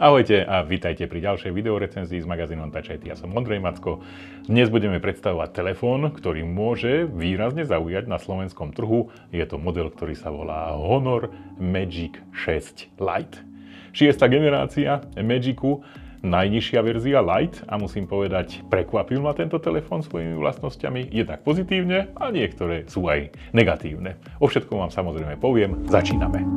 Ahojte a vítajte pri ďalšej videorecenzii s magazínom Tačajty. Ja som Ondrej Macko. Dnes budeme predstavovať telefón, ktorý môže výrazne zaujať na slovenskom trhu. Je to model, ktorý sa volá Honor Magic 6 Lite. Šiesta generácia Magicu, najnižšia verzia Lite a musím povedať, prekvapil ma tento telefón svojimi vlastnosťami, jednak pozitívne a niektoré sú aj negatívne. O všetkom vám samozrejme poviem, začíname.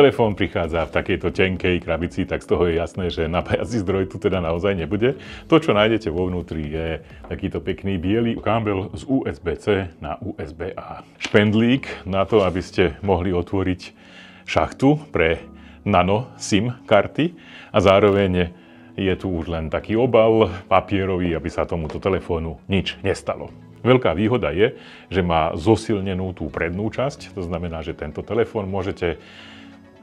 telefón prichádza v takejto tenkej krabici, tak z toho je jasné, že napájací zdroj tu teda naozaj nebude. To, čo nájdete vo vnútri, je takýto pekný biely kábel z USB-C na USB-A. Špendlík na to, aby ste mohli otvoriť šachtu pre nano SIM karty a zároveň je tu už len taký obal papierový, aby sa tomuto telefónu nič nestalo. Veľká výhoda je, že má zosilnenú tú prednú časť, to znamená, že tento telefón môžete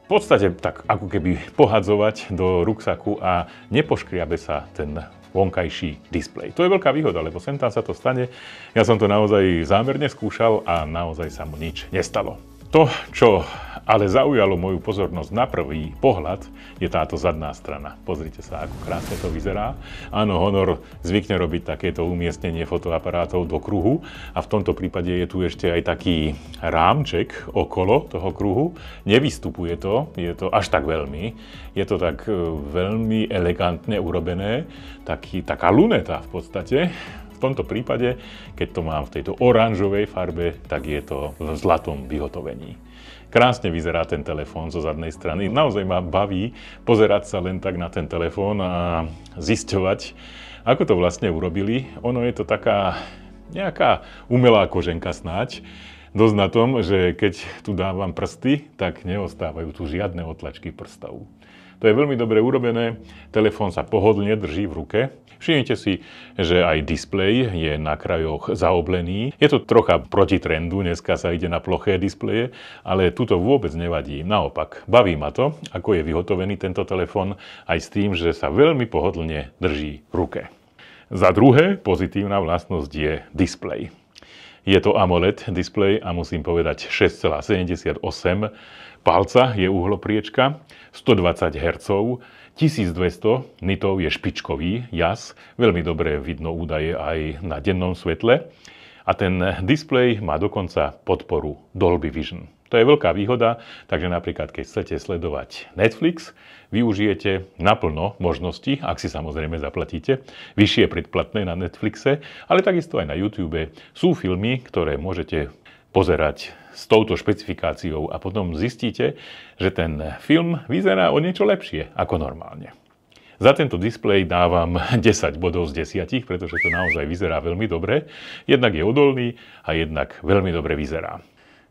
v podstate tak ako keby pohadzovať do ruksaku a nepoškriabe sa ten vonkajší displej. To je veľká výhoda, lebo sem tam sa to stane. Ja som to naozaj zámerne skúšal a naozaj sa mu nič nestalo. To, čo ale zaujalo moju pozornosť na prvý pohľad je táto zadná strana. Pozrite sa, ako krásne to vyzerá. Áno, Honor zvykne robiť takéto umiestnenie fotoaparátov do kruhu a v tomto prípade je tu ešte aj taký rámček okolo toho kruhu. Nevystupuje to, je to až tak veľmi. Je to tak e, veľmi elegantne urobené, taký, taká luneta v podstate v tomto prípade, keď to mám v tejto oranžovej farbe, tak je to v zlatom vyhotovení. Krásne vyzerá ten telefón zo zadnej strany. Naozaj ma baví pozerať sa len tak na ten telefón a zisťovať, ako to vlastne urobili. Ono je to taká nejaká umelá koženka snáď, dosť na tom, že keď tu dávam prsty, tak neostávajú tu žiadne otlačky prstov. To je veľmi dobre urobené, telefón sa pohodlne drží v ruke, Všimnite si, že aj displej je na krajoch zaoblený. Je to trocha proti trendu, dneska sa ide na ploché displeje, ale tuto vôbec nevadí. Naopak, baví ma to, ako je vyhotovený tento telefón aj s tým, že sa veľmi pohodlne drží v ruke. Za druhé, pozitívna vlastnosť je displej. Je to AMOLED displej a musím povedať 6,78 palca je uhlopriečka, 120 Hz 1200 nitov je špičkový jas, veľmi dobre vidno údaje aj na dennom svetle a ten displej má dokonca podporu Dolby Vision. To je veľká výhoda, takže napríklad keď chcete sledovať Netflix, využijete naplno možnosti, ak si samozrejme zaplatíte, vyššie predplatné na Netflixe, ale takisto aj na YouTube sú filmy, ktoré môžete pozerať s touto špecifikáciou a potom zistíte, že ten film vyzerá o niečo lepšie ako normálne. Za tento displej dávam 10 bodov z 10, pretože to naozaj vyzerá veľmi dobre. Jednak je odolný a jednak veľmi dobre vyzerá.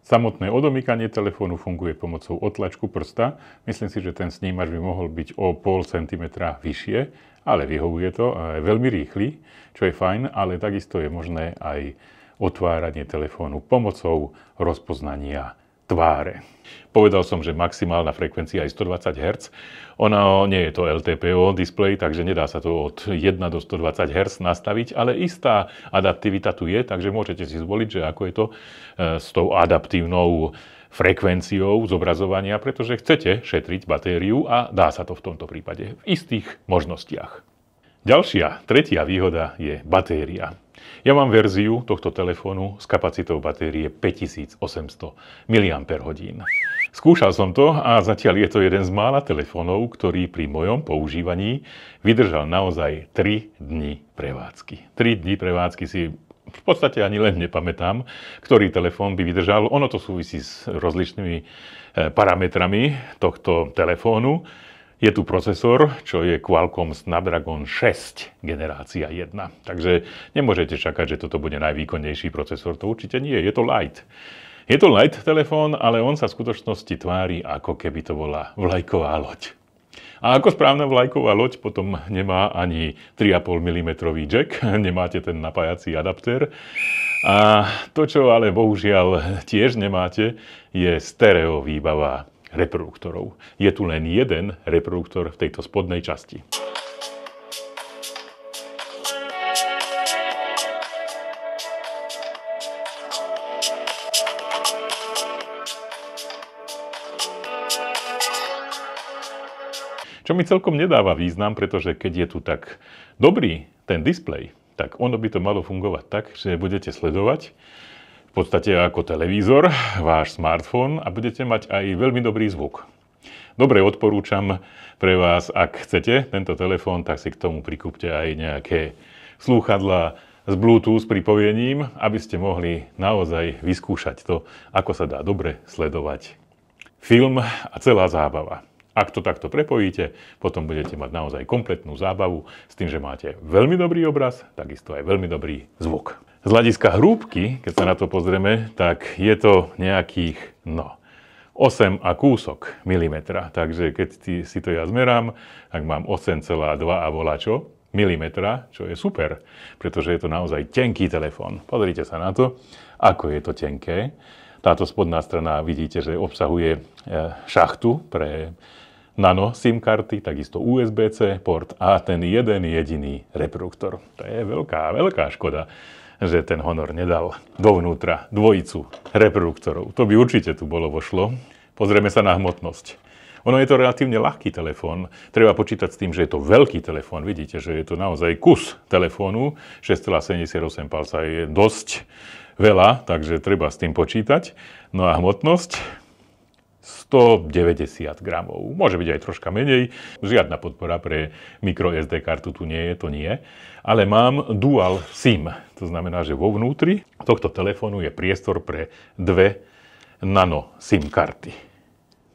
Samotné odomykanie telefónu funguje pomocou otlačku prsta. Myslím si, že ten snímač by mohol byť o pol centimetra vyššie, ale vyhovuje to a je veľmi rýchly, čo je fajn, ale takisto je možné aj otváranie telefónu pomocou rozpoznania tváre. Povedal som, že maximálna frekvencia je 120 Hz. Ono nie je to LTPO display, takže nedá sa to od 1 do 120 Hz nastaviť, ale istá adaptivita tu je, takže môžete si zvoliť, že ako je to e, s tou adaptívnou frekvenciou zobrazovania, pretože chcete šetriť batériu a dá sa to v tomto prípade v istých možnostiach. Ďalšia, tretia výhoda je batéria. Ja mám verziu tohto telefónu s kapacitou batérie 5800 mAh. Skúšal som to a zatiaľ je to jeden z mála telefónov, ktorý pri mojom používaní vydržal naozaj 3 dni prevádzky. 3 dni prevádzky si v podstate ani len nepamätám, ktorý telefón by vydržal. Ono to súvisí s rozličnými eh, parametrami tohto telefónu. Je tu procesor, čo je Qualcomm Snapdragon 6 generácia 1. Takže nemôžete čakať, že toto bude najvýkonnejší procesor. To určite nie, je to light. Je to light telefón, ale on sa v skutočnosti tvári, ako keby to bola vlajková loď. A ako správna vlajková loď potom nemá ani 3,5 mm jack, nemáte ten napájací adaptér. A to, čo ale bohužiaľ tiež nemáte, je stereo výbava reproduktorov. Je tu len jeden reproduktor v tejto spodnej časti. Čo mi celkom nedáva význam, pretože keď je tu tak dobrý ten displej, tak ono by to malo fungovať tak, že budete sledovať, podstate ako televízor, váš smartfón a budete mať aj veľmi dobrý zvuk. Dobre odporúčam pre vás, ak chcete tento telefón, tak si k tomu prikúpte aj nejaké slúchadla s Bluetooth pripojením, aby ste mohli naozaj vyskúšať to, ako sa dá dobre sledovať film a celá zábava. Ak to takto prepojíte, potom budete mať naozaj kompletnú zábavu s tým, že máte veľmi dobrý obraz, takisto aj veľmi dobrý zvuk. Z hľadiska hrúbky, keď sa na to pozrieme, tak je to nejakých, no, 8 a kúsok milimetra. Takže keď si to ja zmerám, tak mám 8,2 a čo? milimetra, čo je super, pretože je to naozaj tenký telefón. Pozrite sa na to, ako je to tenké. Táto spodná strana vidíte, že obsahuje e, šachtu pre nano SIM karty, takisto USB-C port a ten jeden jediný reproduktor. To je veľká, veľká škoda že ten honor nedal dovnútra dvojicu reproduktorov. To by určite tu bolo vošlo. Pozrieme sa na hmotnosť. Ono je to relatívne ľahký telefón. Treba počítať s tým, že je to veľký telefón. Vidíte, že je to naozaj kus telefónu. 6,78 palca je dosť veľa, takže treba s tým počítať. No a hmotnosť 190 gramov. Môže byť aj troška menej. Žiadna podpora pre microSD kartu tu nie je, to nie. Ale mám dual SIM. To znamená, že vo vnútri tohto telefónu je priestor pre dve nano SIM karty.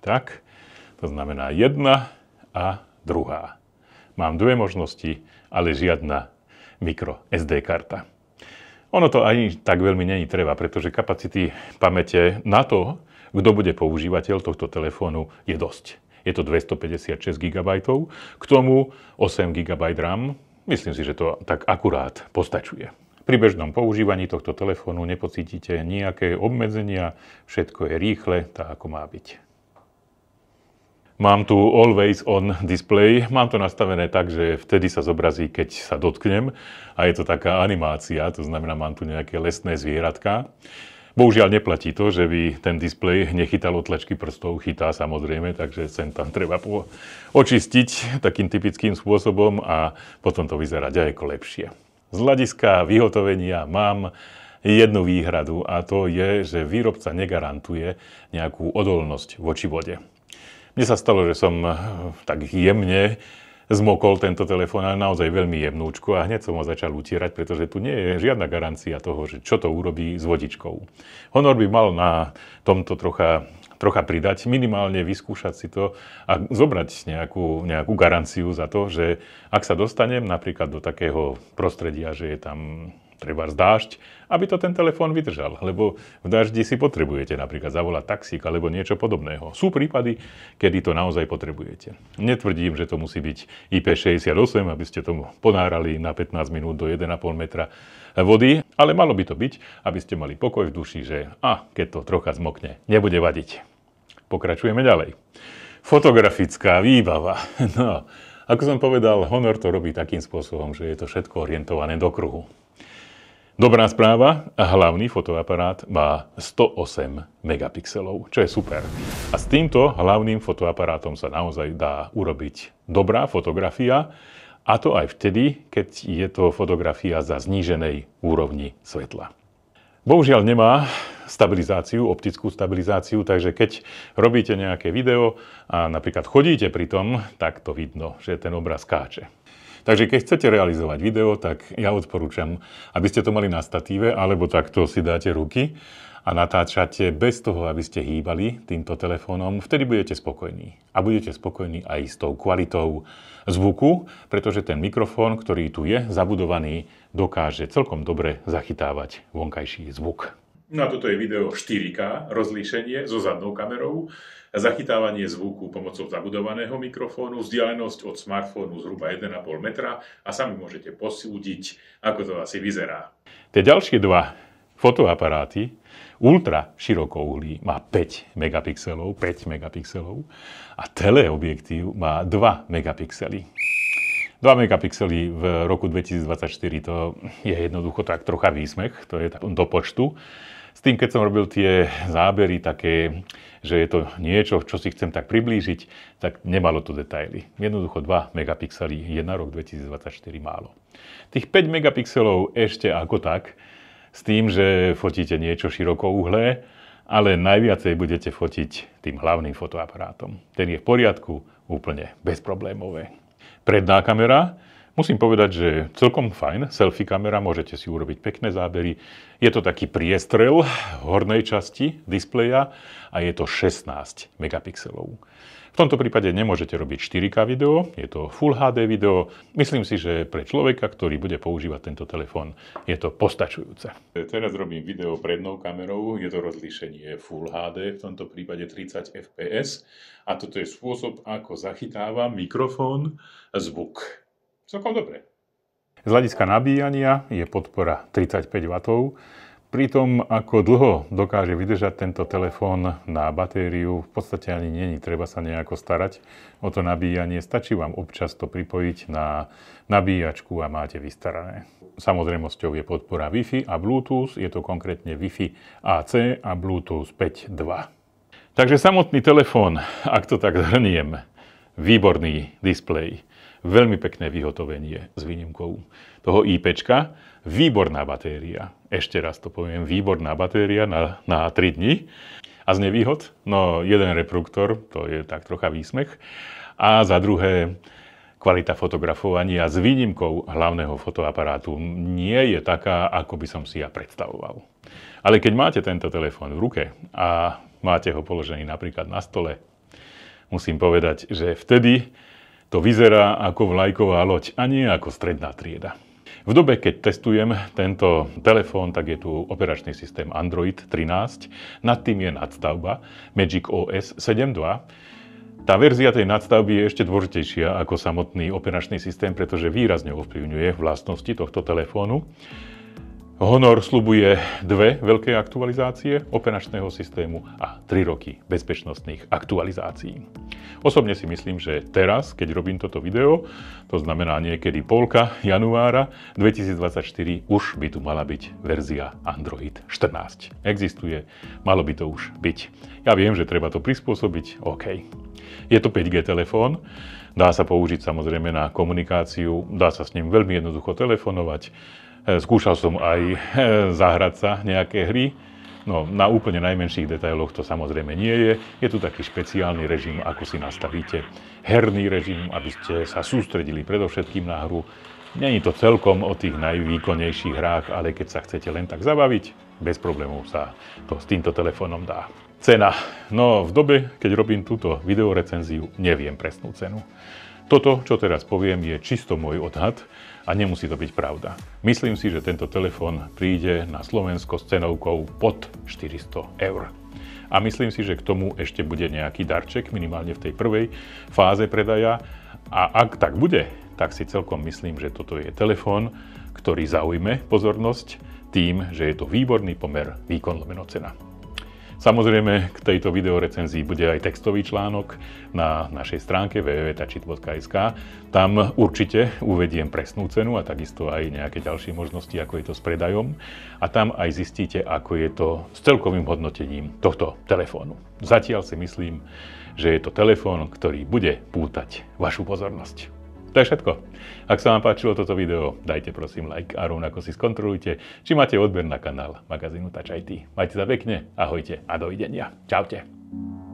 Tak, to znamená jedna a druhá. Mám dve možnosti, ale žiadna mikro SD karta. Ono to ani tak veľmi není treba, pretože kapacity pamäte na to, kto bude používateľ tohto telefónu, je dosť. Je to 256 GB, k tomu 8 GB RAM. Myslím si, že to tak akurát postačuje. Pri bežnom používaní tohto telefónu nepocítite nejaké obmedzenia, všetko je rýchle, tak ako má byť. Mám tu Always On display, mám to nastavené tak, že vtedy sa zobrazí, keď sa dotknem a je to taká animácia, to znamená, mám tu nejaké lesné zvieratka. Bohužiaľ neplatí to, že by ten displej nechytal tlačky prstov, chytá samozrejme, takže sem tam treba po- očistiť takým typickým spôsobom a potom to vyzerá ďaleko lepšie. Z hľadiska vyhotovenia mám jednu výhradu a to je, že výrobca negarantuje nejakú odolnosť voči vode. Mne sa stalo, že som eh, tak jemne zmokol tento telefón ale naozaj veľmi jemnúčko a hneď som ho začal utierať, pretože tu nie je žiadna garancia toho, že čo to urobí s vodičkou. Honor by mal na tomto trocha trocha pridať, minimálne vyskúšať si to a zobrať nejakú, nejakú garanciu za to, že ak sa dostanem napríklad do takého prostredia, že je tam treba dážď, aby to ten telefón vydržal, lebo v daždi si potrebujete napríklad zavolať taxík alebo niečo podobného. Sú prípady, kedy to naozaj potrebujete. Netvrdím, že to musí byť IP68, aby ste tomu ponárali na 15 minút do 1,5 metra vody, ale malo by to byť, aby ste mali pokoj v duši, že a keď to trocha zmokne, nebude vadiť. Pokračujeme ďalej. Fotografická výbava. No, ako som povedal, Honor to robí takým spôsobom, že je to všetko orientované do kruhu. Dobrá správa, hlavný fotoaparát má 108 megapixelov, čo je super. A s týmto hlavným fotoaparátom sa naozaj dá urobiť dobrá fotografia, a to aj vtedy, keď je to fotografia za zníženej úrovni svetla. Bohužiaľ nemá stabilizáciu, optickú stabilizáciu, takže keď robíte nejaké video a napríklad chodíte pri tom, tak to vidno, že ten obraz káče. Takže keď chcete realizovať video, tak ja odporúčam, aby ste to mali na statíve, alebo takto si dáte ruky a natáčate bez toho, aby ste hýbali týmto telefónom, vtedy budete spokojní. A budete spokojní aj s tou kvalitou zvuku, pretože ten mikrofón, ktorý tu je zabudovaný, dokáže celkom dobre zachytávať vonkajší zvuk. No a toto je video 4K rozlíšenie so zadnou kamerou, zachytávanie zvuku pomocou zabudovaného mikrofónu, vzdialenosť od smartfónu zhruba 1,5 metra a sami môžete posúdiť, ako to asi vyzerá. Tie ďalšie dva fotoaparáty ultra širokouhlý má 5 megapixelov, 5 megapixelov a teleobjektív má 2 megapixely. 2 megapixely v roku 2024 to je jednoducho tak trocha výsmech, to je do počtu s tým, keď som robil tie zábery také, že je to niečo, čo si chcem tak priblížiť, tak nemalo to detaily. Jednoducho 2 megapixely je na rok 2024 málo. Tých 5 megapixelov ešte ako tak, s tým, že fotíte niečo širokouhlé, ale najviacej budete fotiť tým hlavným fotoaparátom. Ten je v poriadku, úplne bezproblémové. Predná kamera Musím povedať, že celkom fajn selfie kamera, môžete si urobiť pekné zábery. Je to taký priestrel v hornej časti displeja a je to 16 megapixelov. V tomto prípade nemôžete robiť 4K video, je to Full HD video. Myslím si, že pre človeka, ktorý bude používať tento telefón, je to postačujúce. Teraz robím video prednou kamerou, je to rozlíšenie Full HD, v tomto prípade 30 fps. A toto je spôsob, ako zachytáva mikrofón zvuk celkom dobre. Z hľadiska nabíjania je podpora 35W, pritom ako dlho dokáže vydržať tento telefón na batériu, v podstate ani není treba sa nejako starať o to nabíjanie, stačí vám občas to pripojiť na nabíjačku a máte vystarané. Samozrejmosťou je podpora Wi-Fi a Bluetooth, je to konkrétne Wi-Fi AC a Bluetooth 5.2. Takže samotný telefón, ak to tak zhrniem, výborný displej. Veľmi pekné vyhotovenie s výnimkou toho IP. Výborná batéria. Ešte raz to poviem, výborná batéria na, na 3 dní. A z nevýhod, no jeden reproduktor, to je tak trocha výsmech. A za druhé, kvalita fotografovania s výnimkou hlavného fotoaparátu nie je taká, ako by som si ja predstavoval. Ale keď máte tento telefón v ruke a máte ho položený napríklad na stole, musím povedať, že vtedy to vyzerá ako vlajková loď a nie ako stredná trieda. V dobe, keď testujem tento telefón, tak je tu operačný systém Android 13, nad tým je nadstavba Magic OS 7.2. Tá verzia tej nadstavby je ešte dôležitejšia ako samotný operačný systém, pretože výrazne ovplyvňuje vlastnosti tohto telefónu. Honor slubuje dve veľké aktualizácie operačného systému a tri roky bezpečnostných aktualizácií. Osobne si myslím, že teraz, keď robím toto video, to znamená niekedy polka januára 2024, už by tu mala byť verzia Android 14. Existuje, malo by to už byť. Ja viem, že treba to prispôsobiť, OK. Je to 5G telefón, dá sa použiť samozrejme na komunikáciu, dá sa s ním veľmi jednoducho telefonovať, E, skúšal som aj e, zahrať sa nejaké hry, No, na úplne najmenších detailoch to samozrejme nie je. Je tu taký špeciálny režim, ako si nastavíte herný režim, aby ste sa sústredili predovšetkým na hru. Není to celkom o tých najvýkonnejších hrách, ale keď sa chcete len tak zabaviť, bez problémov sa to s týmto telefónom dá. Cena. No, v dobe, keď robím túto videorecenziu, neviem presnú cenu. Toto, čo teraz poviem, je čisto môj odhad a nemusí to byť pravda. Myslím si, že tento telefón príde na Slovensko s cenovkou pod 400 eur. A myslím si, že k tomu ešte bude nejaký darček, minimálne v tej prvej fáze predaja. A ak tak bude, tak si celkom myslím, že toto je telefón, ktorý zaujme pozornosť tým, že je to výborný pomer výkon lomeno cena. Samozrejme, k tejto videorecenzii bude aj textový článok na našej stránke www.tačit.sk. Tam určite uvediem presnú cenu a takisto aj nejaké ďalšie možnosti, ako je to s predajom. A tam aj zistíte, ako je to s celkovým hodnotením tohto telefónu. Zatiaľ si myslím, že je to telefón, ktorý bude pútať vašu pozornosť. To je všetko. Ak sa vám páčilo toto video, dajte prosím like a rovnako si skontrolujte, či máte odber na kanál magazínu Touch IT. Majte sa pekne, ahojte a dovidenia. Čaute.